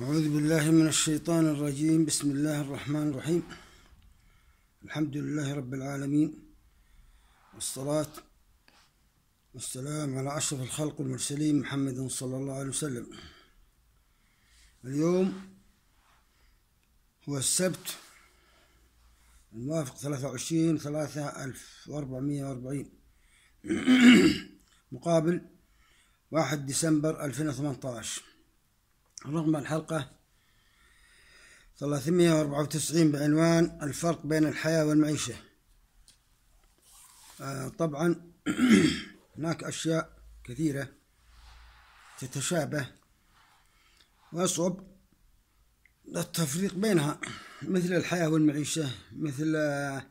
أعوذ بالله من الشيطان الرجيم بسم الله الرحمن الرحيم الحمد لله رب العالمين والصلاة والسلام على أشرف الخلق والمرسلين محمد صلى الله عليه وسلم اليوم هو السبت الموافق 23 3 1440 مقابل 1 ديسمبر 2018 رقم الحلقة 394 بعنوان الفرق بين الحياة والمعيشة آه، طبعا هناك أشياء كثيرة تتشابه ويصعب التفريق بينها مثل الحياة والمعيشة مثل آه،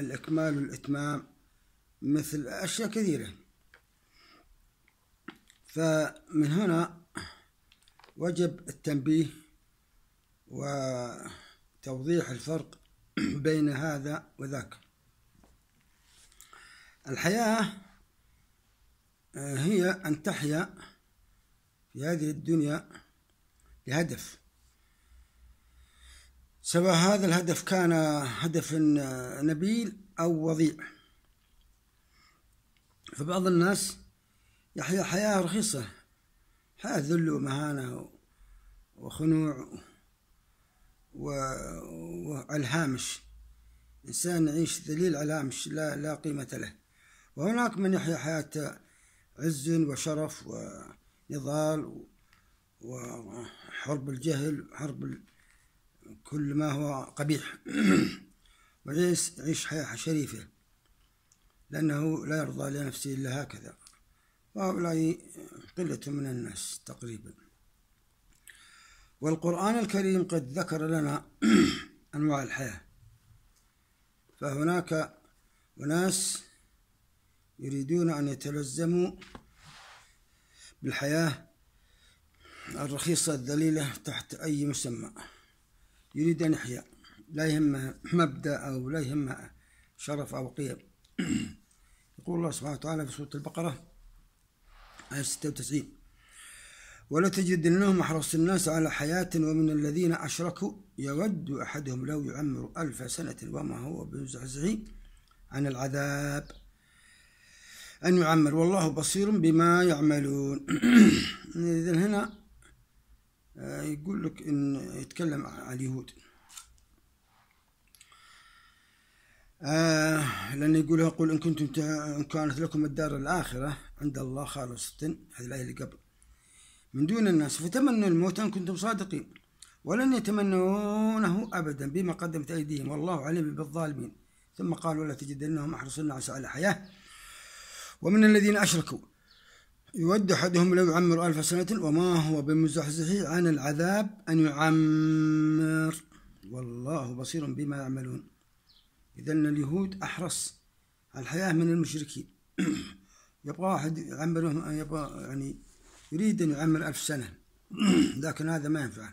الإكمال والإتمام مثل أشياء كثيرة فمن هنا وجب التنبيه وتوضيح الفرق بين هذا وذاك الحياة آه، هي أن تحيا في هذه الدنيا لهدف سواء هذا الهدف كان هدف آه، نبيل أو وضيع فبعض الناس يحيا حياة رخيصة حياة ذل ومهانة وخنوع والهامش إنسان يعيش ذليل على هامش لا, لا قيمة له وهناك من يحيا حياة عز وشرف ونضال وحرب الجهل حرب كل ما هو قبيح ويعيش حياة شريفة لأنه لا يرضى لنفسه إلا هكذا وهؤلاء قلة من الناس تقريبا والقرآن الكريم قد ذكر لنا أنواع الحياة فهناك أناس يريدون أن يتلزموا بالحياة الرخيصة الذليلة تحت أي مسمى يريد أن يحيا لا يهمه مبدأ أو لا يهمه شرف أو قيم يقول الله سبحانه وتعالى في سورة البقرة آية 96 ولا تجد لهم أحرص الناس على حياة ومن الذين أشركوا يود أحدهم لو يعمر ألف سنة وما هو بزعزعه عن العذاب أن يعمر والله بصير بما يعملون إذا هنا آه، يقول لك إن يتكلم عن اليهود آه لأنه يقول قل إن كنتم إن كانت لكم الدار الآخرة عند الله خالصة هذه الآية اللي قبل من دون الناس فتمنوا الموت أن كنتم صادقين ولن يتمنونه أبدا بما قدمت أيديهم والله عليم بالظالمين ثم قال ولا تجدنهم أحرص الناس على حياة ومن الذين أشركوا يود أحدهم لو يعمر ألف سنة وما هو بمزحزح عن العذاب أن يعمر والله بصير بما يعملون إذا اليهود أحرص الحياة من المشركين يبغى واحد يعمره يبغى يعني يريد أن يعمر ألف سنة لكن هذا ما ينفع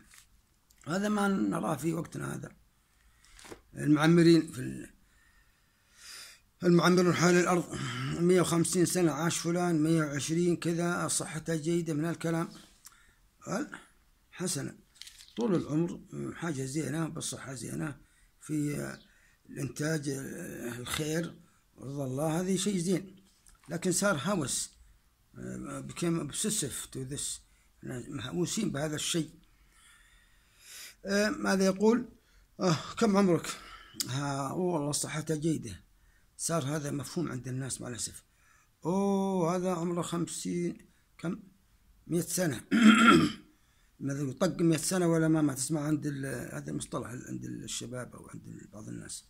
هذا ما نراه في وقتنا هذا المعمرين في المعمرون حول الأرض 150 سنة عاش فلان 120 كذا صحته جيدة من الكلام حسنا طول العمر حاجة زينة بالصحة زينة في الإنتاج الخير رضا الله هذه شيء زين لكن صار هوس آه، became obsessive to this مهووسين بهذا الشيء آه، ماذا يقول آه كم عمرك آه، والله صحته جيدة صار هذا مفهوم عند الناس مع الأسف أوه هذا عمره خمسين كم مئة سنة ماذا يقول طق مئة سنة ولا ما ما تسمع عند هذا المصطلح عند الشباب أو عند بعض الناس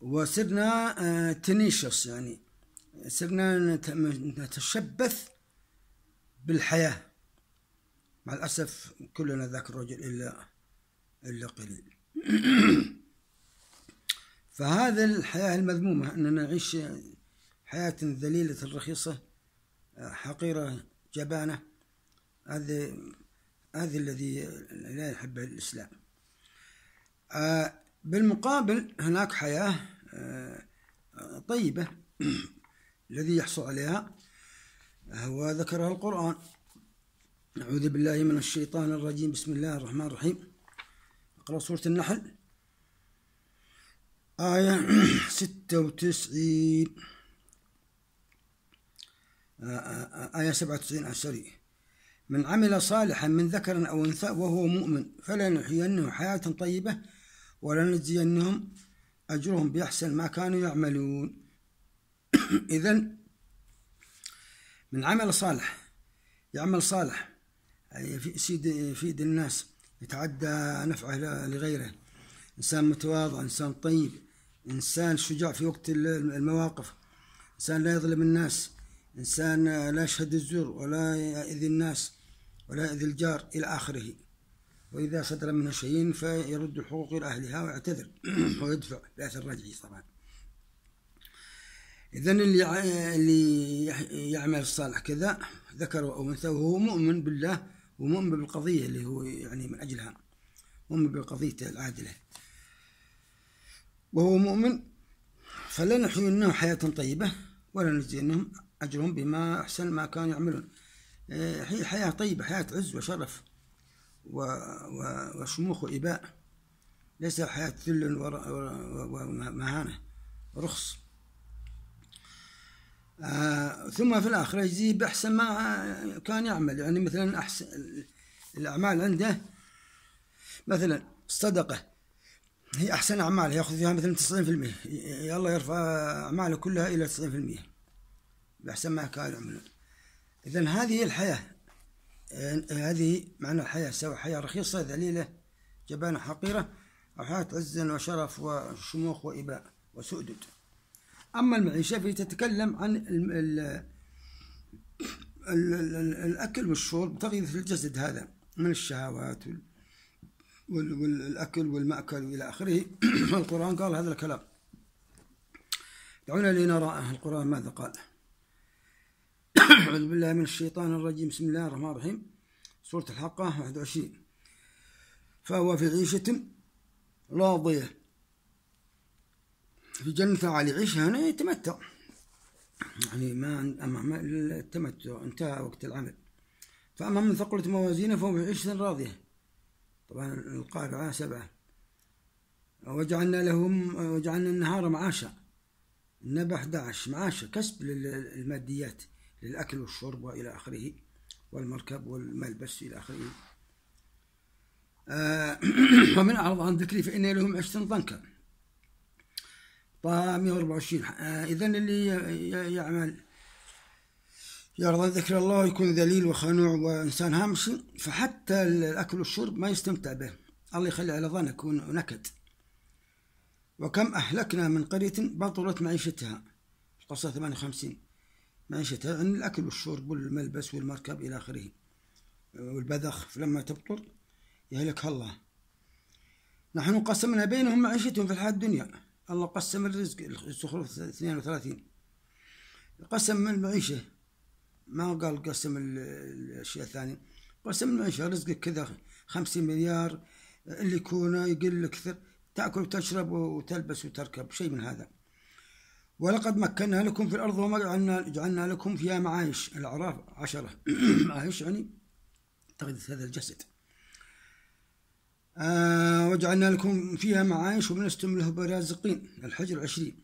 وصرنا تنيشس يعني صرنا نتشبث بالحياة مع الأسف كلنا ذاك الرجل إلا إلا قليل فهذا الحياة المذمومة أننا نعيش حياة ذليلة رخيصة حقيرة جبانة هذا هذا الذي لا يحبه الإسلام آه، بالمقابل هناك حياة آه، طيبة الذي يحصل عليها هو ذكرها القرآن أعوذ بالله من الشيطان الرجيم بسم الله الرحمن الرحيم اقرأ سورة النحل آية ستة وتسعين آه، آه، آه، آية سبعة وتسعين من عمل صالحا من ذكر أو أنثى وهو مؤمن فلنحيينه حياة طيبة ولنجزينهم أجرهم بأحسن ما كانوا يعملون إذا من عمل صالح يعمل صالح يفيد يعني يفيد الناس يتعدى نفعه لغيره إنسان متواضع إنسان طيب إنسان شجاع في وقت المواقف إنسان لا يظلم الناس إنسان لا يشهد الزور ولا يأذي الناس ولا يأذي الجار إلى آخره وإذا صدر منه شيء فيرد الحقوق إلى أهلها ويعتذر ويدفع بأثر رجعي طبعا إذا اللي اللي يعمل الصالح كذا ذكر أو أنثى وهو مؤمن بالله ومؤمن بالقضية اللي هو يعني من أجلها مؤمن بقضيته العادلة وهو مؤمن فلا نحيينهم حياة طيبة ولا نجزينهم أجرهم بما أحسن ما كانوا يعملون هي حياة طيبة حياة عز وشرف وشموخ وإباء ليس حياة ذل ومهانة رخص آه ثم في الآخرة يجزيه بأحسن ما كان يعمل يعني مثلا أحسن الأعمال عنده مثلا الصدقة هي أحسن أعمال يأخذ فيها مثلا 90% الله يرفع أعماله كلها إلى 90% بأحسن ما كان يعمل إذا هذه الحياة هذه معنى الحياة سواء حياة رخيصة ذليلة جبانة حقيرة أو حياة عز وشرف وشموخ وإباء وسؤدد أما المعيشة فتتكلم عن ال ال ال الأكل والشرب تغذية الجسد هذا من الشهوات والأكل والمأكل وإلى آخره القرآن قال هذا الكلام دعونا لنرى القرآن ماذا قال أعوذ بالله من الشيطان الرجيم بسم الله الرحمن الرحيم سورة الحقة 21 فهو في عيشة راضية في جنة علي يعيش هنا يتمتع يعني, يعني ما أمام التمتع انتهى وقت العمل فأما من ثقلت موازينه فهو في عيشة راضية طبعا القارعة سبعة وجعلنا لهم وجعلنا النهار معاشا النبى 11 معاشا كسب للماديات للأكل والشرب وإلى آخره والمركب والملبس إلى آخره آه، ومن أعرض عن ذكري فإن لهم عشة ضنكا طه 124 إذا اللي يعمل يرضى ذكر الله يكون ذليل وخنوع وإنسان هامشي فحتى الأكل والشرب ما يستمتع به الله يخلي على ظنك يكون نكد وكم أهلكنا من قرية بطلت معيشتها قصة 58 معيشتها عن الأكل والشرب والملبس والمركب إلى آخره والبذخ فلما تبطل يهلكها الله نحن قسمنا بينهم معيشتهم في الحياة الدنيا الله قسم الرزق الزخرف 32 قسم المعيشة ما قال قسم الأشياء الثانية قسم المعيشة رزقك كذا خمسين مليار اللي يكون يقل كثر تأكل وتشرب وتلبس وتركب شيء من هذا ولقد مكنا لكم في الأرض وما جعلنا, جعلنا لكم فيها معايش الأعراف عشرة معايش يعني تغذية هذا الجسد آه، وجعلنا لكم فيها معايش ولستم له برازقين الحجر عشرين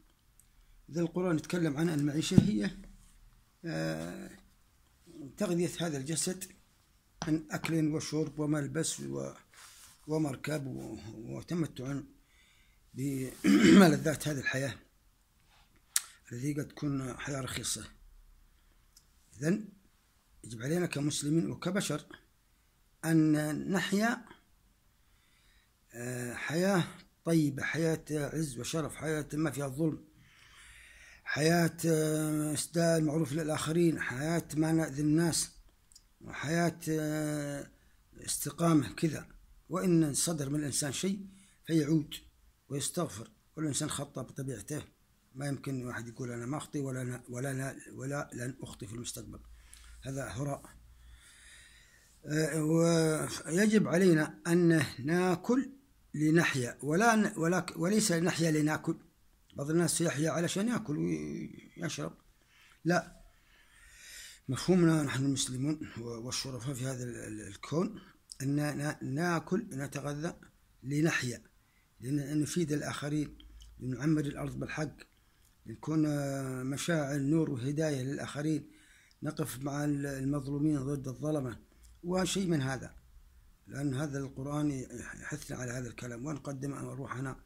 ذا القرآن يتكلم عن المعيشة هي آه، تغذية هذا الجسد عن أكل وشرب وملبس ومركب وتمتع بملذات هذه الحياة الذي قد تكون حياة رخيصة إذن يجب علينا كمسلمين وكبشر أن نحيا حياة طيبة حياة عز وشرف حياة ما فيها ظلم حياة إسداء آه، المعروف للآخرين حياة ما نأذي الناس وحياة آه، استقامة كذا وإن صدر من الإنسان شيء فيعود ويستغفر والإنسان خطأ بطبيعته ما يمكن واحد يقول أنا ما أخطي ولا أنا ولا أنا ولا لن أخطي في المستقبل هذا هراء آه، ويجب علينا أن ناكل لنحيا ولا ولا وليس نحيا لناكل بعض الناس يحيا علشان ياكل ويشرب لا مفهومنا نحن المسلمون والشرفاء في هذا الكون أن ناكل نتغذى لنحيا لنفيد الآخرين لنعمر الأرض بالحق لنكون آه، مشاعر نور وهداية للآخرين نقف مع المظلومين ضد الظلمة وشيء من هذا لأن هذا القرآن يحثنا على هذا الكلام ونقدم روحنا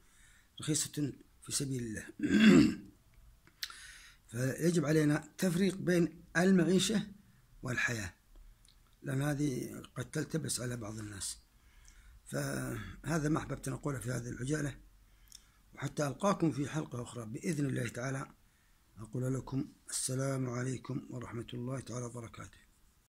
رخيصة في سبيل الله فيجب علينا تفريق بين المعيشة والحياة لأن هذه قد تلتبس على بعض الناس فهذا ما أحببت أن أقوله في هذه العجالة وحتى ألقاكم في حلقة أخرى بإذن الله تعالى أقول لكم السلام عليكم ورحمة الله تعالى وبركاته